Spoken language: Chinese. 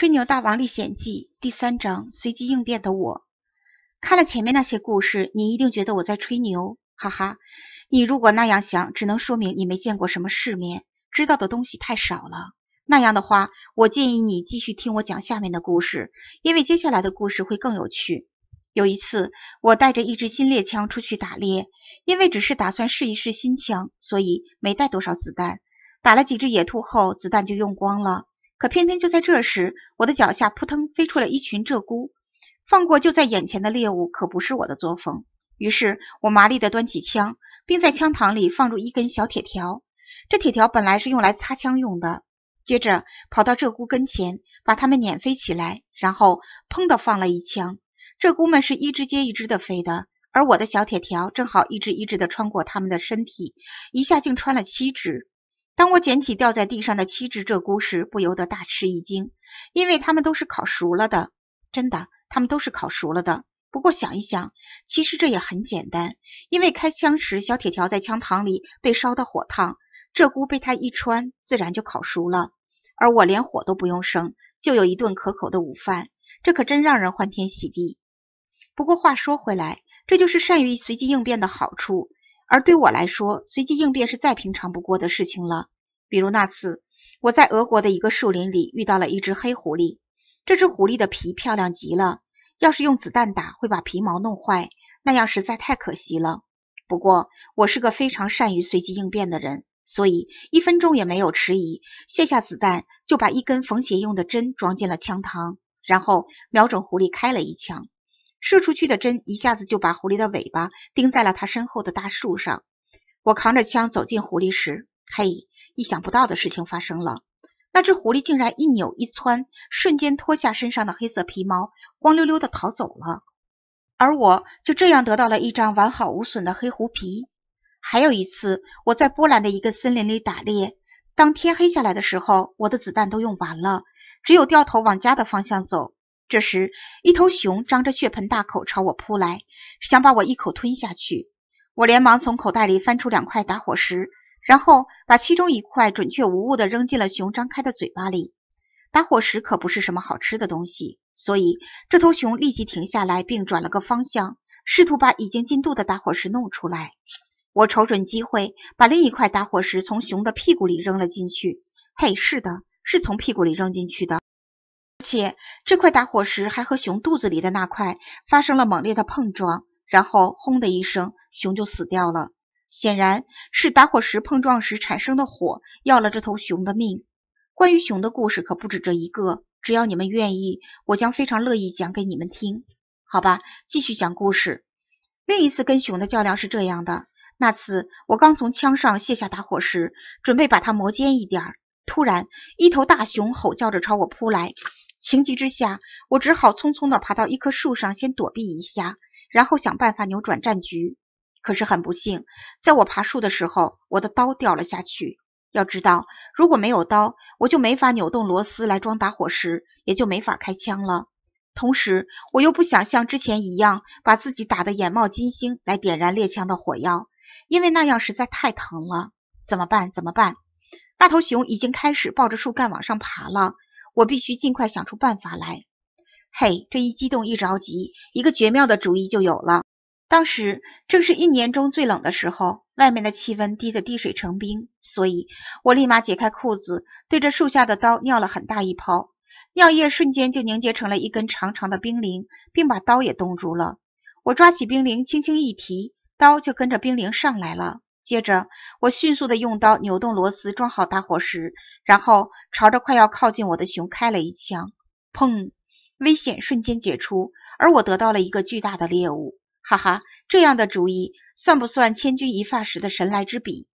《吹牛大王历险记》第三章：随机应变的我。看了前面那些故事，你一定觉得我在吹牛，哈哈！你如果那样想，只能说明你没见过什么世面，知道的东西太少了。那样的话，我建议你继续听我讲下面的故事，因为接下来的故事会更有趣。有一次，我带着一支新猎枪出去打猎，因为只是打算试一试新枪，所以没带多少子弹。打了几只野兔后，子弹就用光了。可偏偏就在这时，我的脚下扑腾飞出了一群鹧鸪。放过就在眼前的猎物可不是我的作风。于是我麻利的端起枪，并在枪膛里放入一根小铁条。这铁条本来是用来擦枪用的。接着跑到鹧鸪跟前，把它们撵飞起来，然后砰的放了一枪。鹧鸪们是一只接一只的飞的，而我的小铁条正好一只一只的穿过它们的身体，一下竟穿了七只。当我捡起掉在地上的七只鹧鸪时，不由得大吃一惊，因为它们都是烤熟了的。真的，它们都是烤熟了的。不过想一想，其实这也很简单，因为开枪时小铁条在枪膛里被烧得火烫，鹧鸪被它一穿，自然就烤熟了。而我连火都不用生，就有一顿可口的午饭，这可真让人欢天喜地。不过话说回来，这就是善于随机应变的好处。而对我来说，随机应变是再平常不过的事情了。比如那次，我在俄国的一个树林里遇到了一只黑狐狸，这只狐狸的皮漂亮极了，要是用子弹打，会把皮毛弄坏，那样实在太可惜了。不过我是个非常善于随机应变的人，所以一分钟也没有迟疑，卸下子弹，就把一根缝鞋用的针装进了枪膛，然后瞄准狐狸开了一枪。射出去的针一下子就把狐狸的尾巴钉在了它身后的大树上。我扛着枪走进狐狸时，嘿，意想不到的事情发生了。那只狐狸竟然一扭一窜，瞬间脱下身上的黑色皮毛，光溜溜的逃走了。而我就这样得到了一张完好无损的黑狐皮。还有一次，我在波兰的一个森林里打猎，当天黑下来的时候，我的子弹都用完了，只有掉头往家的方向走。这时，一头熊张着血盆大口朝我扑来，想把我一口吞下去。我连忙从口袋里翻出两块打火石，然后把其中一块准确无误地扔进了熊张开的嘴巴里。打火石可不是什么好吃的东西，所以这头熊立即停下来，并转了个方向，试图把已经进肚的打火石弄出来。我瞅准机会，把另一块打火石从熊的屁股里扔了进去。嘿，是的，是从屁股里扔进去的。且这块打火石还和熊肚子里的那块发生了猛烈的碰撞，然后轰的一声，熊就死掉了。显然，是打火石碰撞时产生的火要了这头熊的命。关于熊的故事可不止这一个，只要你们愿意，我将非常乐意讲给你们听。好吧，继续讲故事。另一次跟熊的较量是这样的：那次我刚从枪上卸下打火石，准备把它磨尖一点，突然一头大熊吼叫着朝我扑来。情急之下，我只好匆匆地爬到一棵树上，先躲避一下，然后想办法扭转战局。可是很不幸，在我爬树的时候，我的刀掉了下去。要知道，如果没有刀，我就没法扭动螺丝来装打火石，也就没法开枪了。同时，我又不想像之前一样把自己打得眼冒金星来点燃猎枪的火药，因为那样实在太疼了。怎么办？怎么办？那头熊已经开始抱着树干往上爬了。我必须尽快想出办法来。嘿，这一激动一着急，一个绝妙的主意就有了。当时正是一年中最冷的时候，外面的气温低得滴水成冰，所以我立马解开裤子，对着树下的刀尿了很大一泡。尿液瞬间就凝结成了一根长长的冰凌，并把刀也冻住了。我抓起冰凌，轻轻一提，刀就跟着冰凌上来了。接着，我迅速的用刀扭动螺丝，装好打火石，然后朝着快要靠近我的熊开了一枪，砰！危险瞬间解除，而我得到了一个巨大的猎物，哈哈，这样的主意算不算千钧一发时的神来之笔？